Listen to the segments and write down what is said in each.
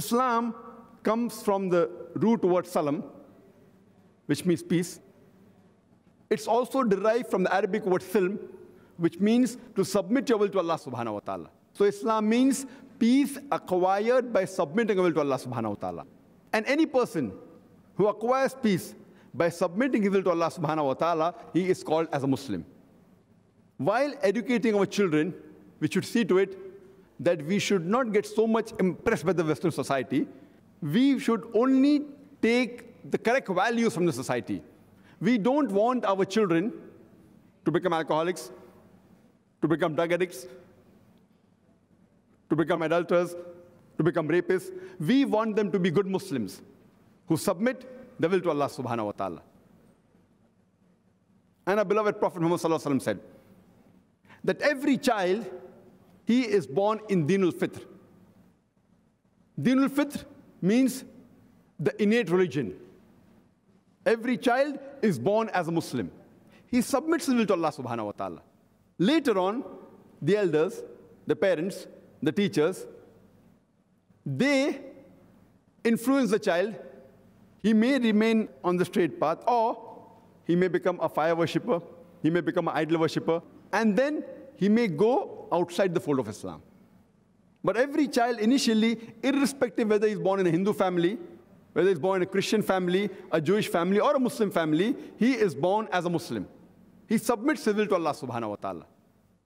Islam comes from the root word salam, which means peace. It's also derived from the Arabic word silm, which means to submit your will to Allah subhanahu wa ta'ala. So Islam means peace acquired by submitting your will to Allah subhanahu wa ta'ala. And any person who acquires peace by submitting his will to Allah subhanahu wa ta'ala, he is called as a Muslim. While educating our children, we should see to it that we should not get so much impressed by the Western society. We should only take the correct values from the society. We don't want our children to become alcoholics, to become drug addicts, to become adulterers, to become rapists. We want them to be good Muslims who submit the will to Allah subhanahu wa ta'ala. And our beloved Prophet Muhammad said that every child he is born in Dinul Fitr. Dinul Fitr means the innate religion. Every child is born as a Muslim. He submits his will to Allah subhanahu wa ta'ala. Later on, the elders, the parents, the teachers, they influence the child. He may remain on the straight path or he may become a fire worshipper, he may become an idol worshipper, and then he may go outside the fold of Islam. But every child initially, irrespective whether he's born in a Hindu family, whether he's born in a Christian family, a Jewish family, or a Muslim family, he is born as a Muslim. He submits civil to Allah subhanahu wa ta'ala.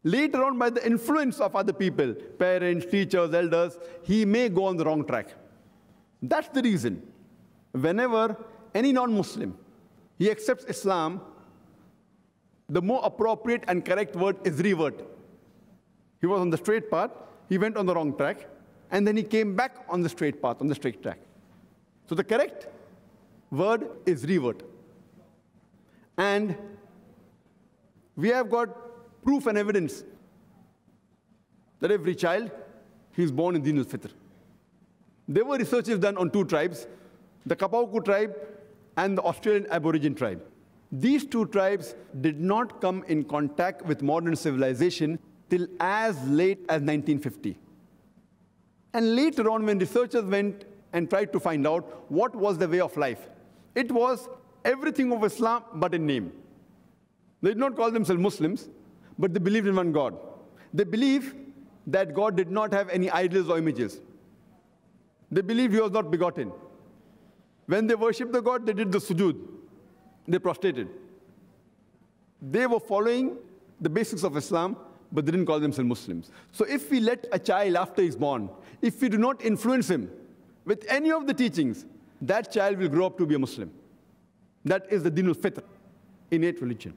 Later on, by the influence of other people, parents, teachers, elders, he may go on the wrong track. That's the reason. Whenever any non-Muslim, he accepts Islam, the more appropriate and correct word is revert. He was on the straight path, he went on the wrong track, and then he came back on the straight path, on the straight track. So the correct word is revert. And we have got proof and evidence that every child, he is born in Dinul Fitr. There were researches done on two tribes, the Kapauku tribe and the Australian Aborigine tribe. These two tribes did not come in contact with modern civilization till as late as 1950. And later on, when researchers went and tried to find out what was the way of life, it was everything of Islam but in name. They did not call themselves Muslims, but they believed in one God. They believed that God did not have any idols or images. They believed he was not begotten. When they worshipped the God, they did the sujud. They prostrated. They were following the basics of Islam, but they didn't call themselves Muslims. So if we let a child after he's born, if we do not influence him with any of the teachings, that child will grow up to be a Muslim. That is the dinul fitr, innate religion.